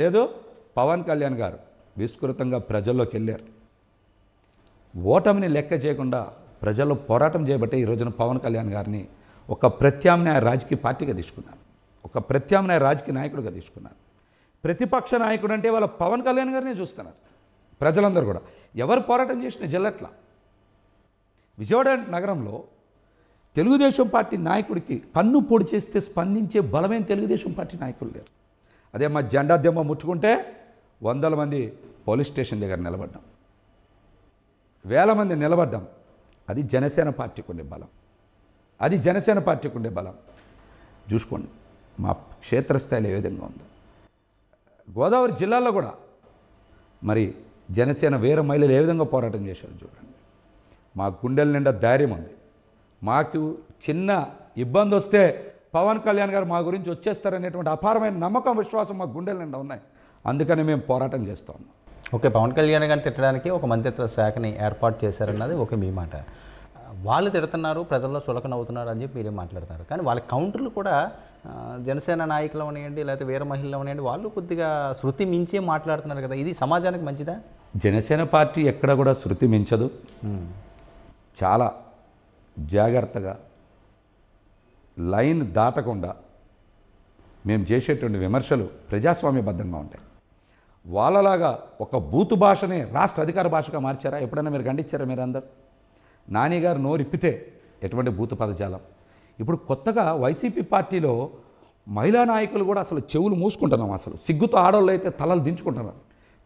లేదు పవన్ కళ్యాణ్ గారు విస్తృతంగా ప్రజల్లోకి వెళ్ళారు ఓటమిని లెక్క చేయకుండా ప్రజల్లో పోరాటం చేయబట్టే ఈ రోజున పవన్ కళ్యాణ్ గారిని ఒక ప్రత్యామ్నాయ రాజకీయ పార్టీగా తీసుకున్నారు ఒక ప్రత్యామ్నాయ రాజకీయ నాయకుడిగా తీసుకున్నారు ప్రతిపక్ష నాయకుడు అంటే వాళ్ళ పవన్ కళ్యాణ్ గారినే చూస్తున్నారు ప్రజలందరూ కూడా ఎవరు పోరాటం చేసిన జిల్లట్ల విజయవాడ నగరంలో తెలుగుదేశం పార్టీ నాయకుడికి కన్ను పొడి చేస్తే స్పందించే బలమైన తెలుగుదేశం పార్టీ నాయకులు లేరు అదే మా జెండా దెమ్మ ముట్టుకుంటే వందల మంది పోలీస్ స్టేషన్ దగ్గర నిలబడ్డాం వేల మంది నిలబడ్డాం అది జనసేన పార్టీకి ఉండే బలం అది జనసేన పార్టీకి ఉండే బలం చూసుకోండి మా క్షేత్రస్థాయిలో ఏ విధంగా ఉందో గోదావరి జిల్లాలో కూడా మరి జనసేన వేరే మహిళలు ఏ విధంగా పోరాటం చేశారు చూడండి మా గుండెల నిండా ధైర్యం ఉంది మాకు చిన్న ఇబ్బంది వస్తే పవన్ కళ్యాణ్ గారు మా గురించి వచ్చేస్తారనేటువంటి అపారమైన నమ్మకం విశ్వాసం మా గుండెల నిండా ఉన్నాయి అందుకని మేము పోరాటం చేస్తాం ఓకే పవన్ కళ్యాణ్ గారిని తిట్టడానికి ఒక మంత్రిత్వ శాఖని ఏర్పాటు చేశారన్నది ఓకే మీ మాట వాళ్ళు తిడుతున్నారు ప్రజల్లో చులకన అవుతున్నారు అని చెప్పి మీరే మాట్లాడతారు కానీ వాళ్ళ కౌంటర్లు కూడా జనసేన నాయకులు అవనివ్వండి లేకపోతే వేరే మహిళలు అవనివ్వండి వాళ్ళు కొద్దిగా శృతి మించే మాట్లాడుతున్నారు కదా ఇది సమాజానికి మంచిదా జనసేన పార్టీ ఎక్కడ కూడా శృతి మించదు చాలా జాగ్రత్తగా లైన్ దాటకుండా మేము చేసేటువంటి విమర్శలు ప్రజాస్వామ్యబద్ధంగా ఉంటాయి వాళ్ళలాగా ఒక బూతు భాషనే రాష్ట్ర అధికార భాషగా మార్చారా ఎప్పుడైనా మీరు ఖండించారా మీరందరూ నాని గారు నోరిప్పితే ఎటువంటి బూతు పదజాలం ఇప్పుడు కొత్తగా వైసీపీ పార్టీలో మహిళా నాయకులు కూడా అసలు చెవులు మూసుకుంటున్నాం అసలు సిగ్గుతో ఆడవాళ్ళు అయితే తలలు దించుకుంటున్నారు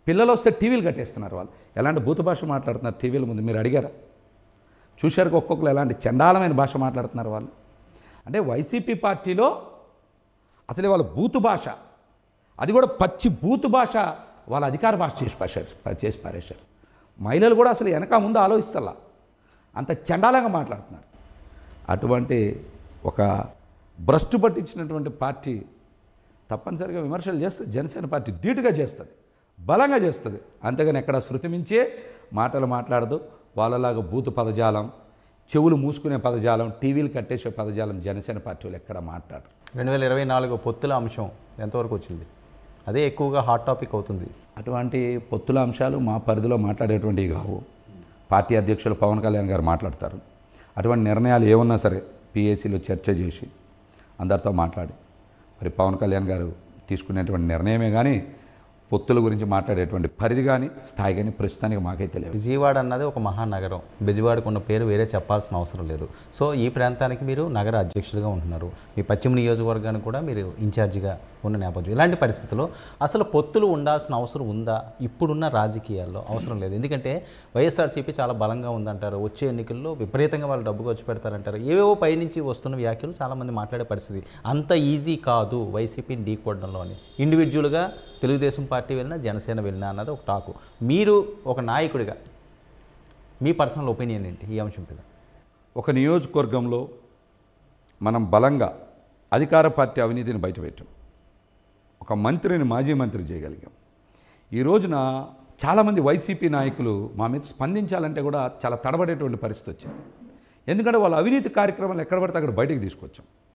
పిల్లలు వస్తే టీవీలు కట్టేస్తున్నారు వాళ్ళు ఎలాంటి భూత భాష మాట్లాడుతున్నారు టీవీల ముందు మీరు అడిగారా చూశారు ఒక్కొక్కరు ఎలాంటి చండాలమైన భాష మాట్లాడుతున్నారు వాళ్ళు అంటే వైసీపీ పార్టీలో అసలే వాళ్ళ బూతు భాష అది కూడా పచ్చి బూతు భాష వాళ్ళ అధికార భాష చేసి పారేశారు చేసి పారేశారు మహిళలు కూడా అసలు వెనక ముందు ఆలోచిస్తలా అంత చండాలంగా మాట్లాడుతున్నారు అటువంటి ఒక భ్రష్టు పట్టించినటువంటి పార్టీ తప్పనిసరిగా విమర్శలు చేస్తుంది జనసేన పార్టీ ధీటుగా చేస్తుంది బలంగా చేస్తుంది అంతేగాని ఎక్కడ శృతిమించే మాటలు మాట్లాడదు వాళ్ళలాగా బూతు పదజాలం చెవులు మూసుకునే పదజాలం టీవీలు కట్టేసే పదజాలం జనసేన పార్టీలు ఎక్కడ మాట్లాడరు రెండు వేల ఇరవై నాలుగు పొత్తుల అంశం ఎంతవరకు వచ్చింది అదే ఎక్కువగా హాట్ టాపిక్ అవుతుంది అటువంటి పొత్తుల అంశాలు మా పరిధిలో మాట్లాడేటువంటివి కావు పార్టీ అధ్యక్షులు పవన్ కళ్యాణ్ గారు మాట్లాడతారు అటువంటి నిర్ణయాలు ఏమున్నా సరే పిఏసీలో చర్చ చేసి అందరితో మాట్లాడి మరి పవన్ కళ్యాణ్ గారు తీసుకునేటువంటి నిర్ణయమే కానీ పొత్తుల గురించి మాట్లాడేటువంటి పరిధి కానీ స్థాయి కానీ ప్రస్తుతానికి మాకే తెలియదు విజయవాడ అన్నది ఒక మహానగరం విజయవాడకు ఉన్న పేరు వేరే చెప్పాల్సిన అవసరం లేదు సో ఈ ప్రాంతానికి మీరు నగర అధ్యక్షులుగా ఉంటున్నారు మీ పశ్చిమ నియోజకవర్గానికి కూడా మీరు ఇన్ఛార్జిగా ఉన్న నేపథ్యం ఇలాంటి పరిస్థితుల్లో అసలు పొత్తులు ఉండాల్సిన అవసరం ఉందా ఇప్పుడున్న రాజకీయాల్లో అవసరం లేదు ఎందుకంటే వైఎస్ఆర్సీపీ చాలా బలంగా ఉందంటారు వచ్చే ఎన్నికల్లో విపరీతంగా వాళ్ళు డబ్బు ఖర్చు పెడతారంటారు ఏవేవో పైనుంచి వస్తున్న వ్యాఖ్యలు చాలామంది మాట్లాడే పరిస్థితి అంత ఈజీ కాదు వైసీపీని ఢీకొనడంలో అని ఇండివిజువల్గా తెలుగుదేశం పార్టీ వెళ్ళినా జనసేన వెళ్ళినా అన్నది ఒక టాకు మీరు ఒక నాయకుడిగా మీ పర్సనల్ ఒపీనియన్ ఏంటి ఈ అంశం మీద ఒక నియోజకవర్గంలో మనం బలంగా అధికార పార్టీ అవినీతిని బయటపెట్టాం ఒక మంత్రిని మాజీ మంత్రి చేయగలిగాం ఈ రోజున చాలామంది వైసీపీ నాయకులు మా మీద స్పందించాలంటే కూడా చాలా తడబడేటువంటి పరిస్థితి వచ్చింది ఎందుకంటే వాళ్ళ అవినీతి కార్యక్రమాలు ఎక్కడ పడితే అక్కడ బయటకు తీసుకొచ్చాం